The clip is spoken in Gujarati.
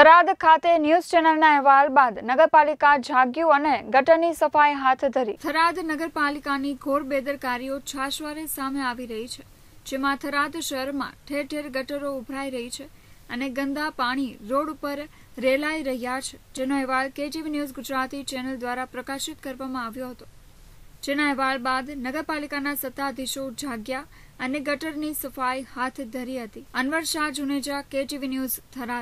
થરાદ ખાતે ન્યૂઝ ચેનલના અહેવાલ બાદ નગરપાલિકા જાગ્યું અને ગટરની સફાઈ હાથ ધરી થરાદ નગરપાલિકાની ઘોર બેદરકારીઓ છાશવારે સામે આવી રહી છે જેમાં થરાદ શહેરમાં ઠેર ઠેર ગટરો ઉભરાઈ રહી છે અને ગંદા પાણી રોડ ઉપર રેલાઈ રહ્યા છે જેનો અહેવાલ કેજીવી ન્યૂઝ ગુજરાતી ચેનલ દ્વારા પ્રકાશિત કરવામાં આવ્યો હતો જેના અહેવાલ બાદ નગરપાલિકાના સત્તાધીશો જાગ્યા અને ગટરની સફાઈ હાથ ધરી હતી અનવર શાહ જુનેજા કેટીવી ન્યૂઝ થરાદ